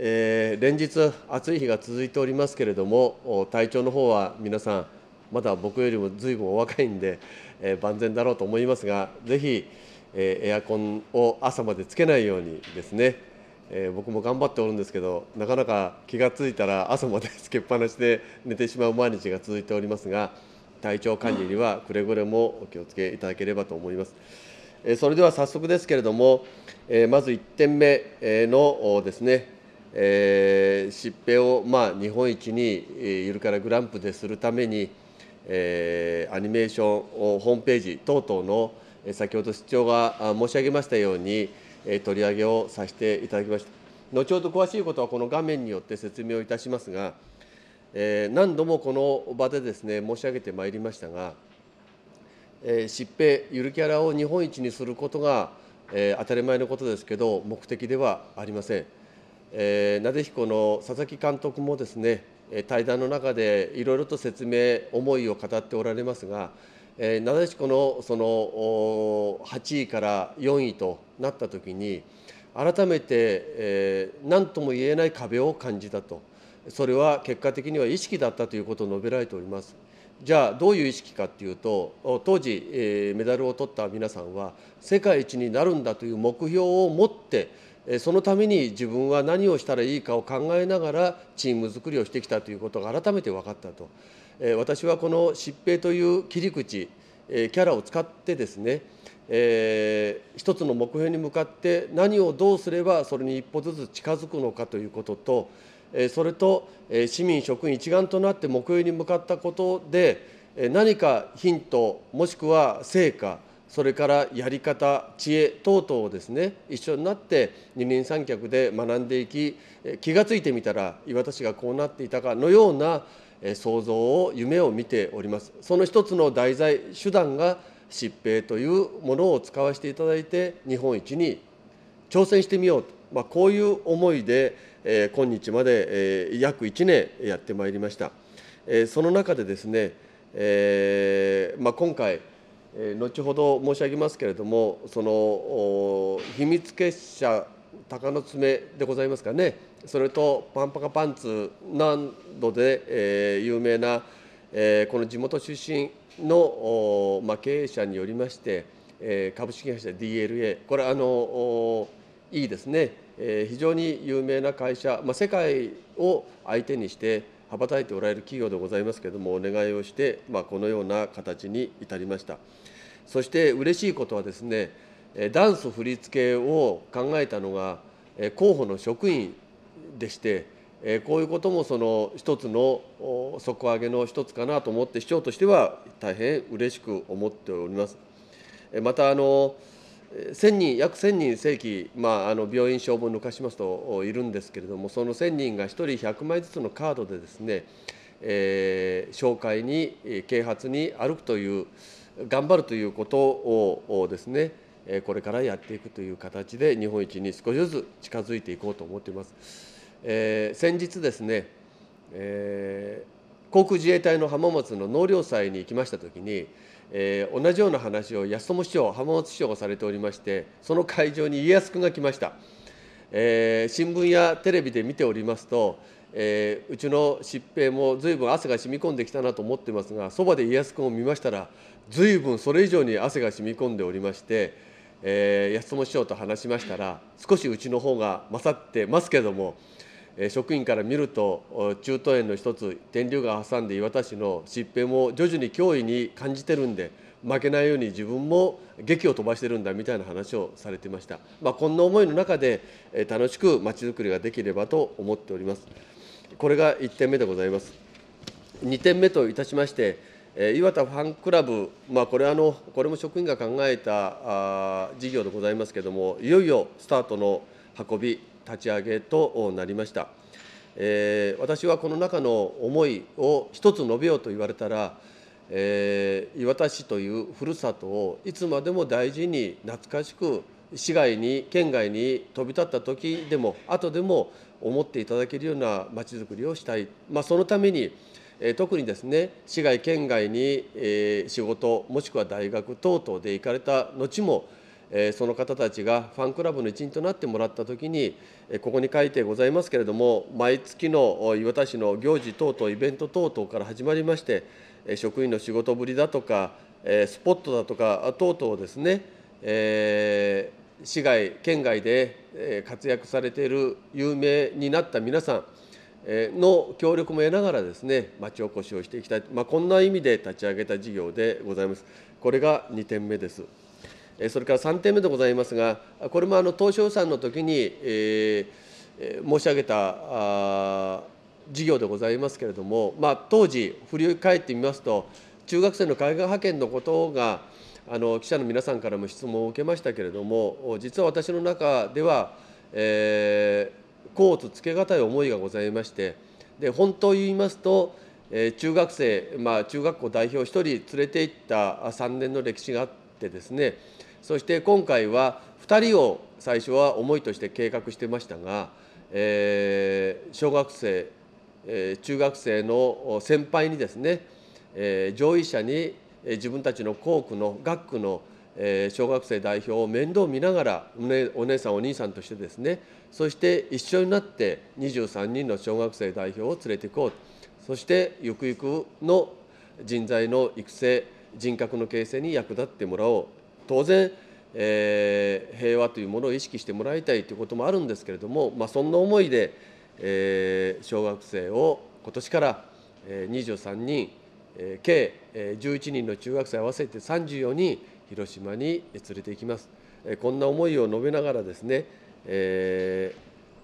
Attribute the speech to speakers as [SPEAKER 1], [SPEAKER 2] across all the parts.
[SPEAKER 1] えー、連日暑い日が続いておりますけれども体調の方は皆さんまだ僕よりもずぶんお若いんで、えー、万全だろうと思いますがぜひ、えー、エアコンを朝までつけないようにですね、え僕も頑張っておるんですけどなかなか気が付いたら朝まで つけっぱなしで寝てしまう毎日が続いておりますが体調管理にはくれぐれもお気をつけいただければと思います。それでは早速ですけれども、まず1点目のですねえー、疾病を、まあ、日本一に、ゆるからグランプでするために、えー、アニメーションをホームページ等々の、え先ほど市長が申し上げましたように、えー、取り上げをさせていただきました後ほど詳しいことはこの画面によって説明をいたしますが、えー、何度もこの場でですね申し上げてまいりましたが、えー、疾病ゆるキャラを日本一にすることが、えー、当たり前のことですけど目的ではありません。えー、なでひこの佐々木監督もですね対談の中でいろいろと説明、思いを語っておられますが、えー、なでしこのその8位から4位となったときに、改めて、えー、何とも言えない壁を感じたと、それは結果的には意識だったということを述べられております。じゃあどういう意識かというと当時、えー、メダルを取った皆さんは世界一になるんだという目標を持ってそのために自分は何をしたらいいかを考えながらチーム作りをしてきたということが改めて分かったと私はこの疾病という切り口キャラを使ってですねえー、一つの目標に向かって何をどうすればそれに一歩ずつ近づくのかということとそれと市民、職員一丸となって目標に向かったことで、何かヒント、もしくは成果、それからやり方、知恵等々をですね、一緒になって二人三脚で学んでいき、気がついてみたら、岩田氏がこうなっていたかのような想像を、夢を見ております。その一つの題材、手段が疾病というものを使わせていただいて、日本一に挑戦してみようと、まあ、こういう思いで、え今日まで、え約1年やってまいりました。えその中でですね、えまあ、今回、え後ほど申し上げますけれども、その秘密結社鷹の爪でございますかね、それとパンパカパンツなどで、え有名な、えこの地元出身の、まあ、経営者によりまして、え株式会社 DLA、これあのいいですね、えー、非常に有名な会社、まあ、世界を相手にして羽ばたいておられる企業でございますけれどもお願いをして、まあ、このような形に至りましたそして嬉しいことはですねダンス振り付けを考えたのが候補の職員でしてこういうこともその一つの底上げの一つかなと思って市長としては大変嬉しく思っておりますまたあの1000人約1000人正規、まあ、あの病院消防抜かしますといるんですけれどもその1000人が1人100枚ずつのカードでですね、えー、紹介に啓発に歩くという頑張るということをですねこれからやっていくという形で日本一に少しずつ近づいていこうと思っています。えー、先日ですね、えー航空自衛隊の浜松の納涼祭に行きました時に、えー、同じような話を安友市長浜松市長がされておりましてその会場に家康君が来ました、えー、新聞やテレビで見ておりますと、えー、うちの疾病もずいぶん汗が染み込んできたなと思ってますがそばで家康君を見ましたらずいぶんそれ以上に汗が染み込んでおりまして、え安友市長と話しましたら少しうちの方が勝ってますけども。職員から見ると中東円の一つ天竜川挟んで磐田市の疾病も徐々に脅威に感じてるんで負けないように自分も劇を飛ばしてるんだみたいな話をされてました、まあ、こんな思いの中で楽しくまちづくりができればと思っておりますこれが1点目でございます2点目といたしまして岩田ファンクラブ、まあ、これあのこれも職員が考えたあ事業でございますけれども、いよいよスタートの運び、立ち上げとなりました。えー、私はこの中の思いを一つ述べようと言われたら、えー、岩田市というふるさとをいつまでも大事に懐かしく市外に県外に飛び立った時でも後でも思っていただけるようなまちづくりをしたい、まあ、そのために特にですね市外県外に仕事もしくは大学等々で行かれた後もその方たちがファンクラブの一員となってもらったときにここに書いてございますけれども毎月の磐田市の行事等々イベント等々から始まりまして職員の仕事ぶりだとかスポットだとか等々ですね、え市外県外で活躍されている有名になった皆さんの協力も得ながらですね町おこしをしていきたい、まあ、こんな意味で立ち上げた事業でございますこれが2点目ですそれから3点目でございますがこれもあの当初予算の時に、えー、申し上げた事業でございますけれども、まあ、当時振り返ってみますと中学生の海外派遣のことがあの記者の皆さんからも質問を受けましたけれども実は私の中では、えー、うとつけがたい思いがございましてで本当を言いますと、えー、中学生、まあ、中学校代表1人連れて行った3年の歴史があってですねそして今回は2人を最初は思いとして計画してましたが、えー、小学生、えー、中学生の先輩にですね、え上位者に自分たちの校区の学区のえ小学生代表を面倒見ながらお姉さんお兄さんとしてですねそして一緒になって23人の小学生代表を連れていこうそしてゆくゆくの人材の育成人格の形成に役立ってもらおう当然、えー、平和というものを意識してもらいたいということもあるんですけれども、まあ、そんな思いで、えー、小学生を今年から23人、えー、計11人の中学生合わせて34人広島に連れて行きます。こんな思いを述べながらですね、え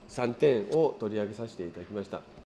[SPEAKER 1] ー、3点を取り上げさせていただきました。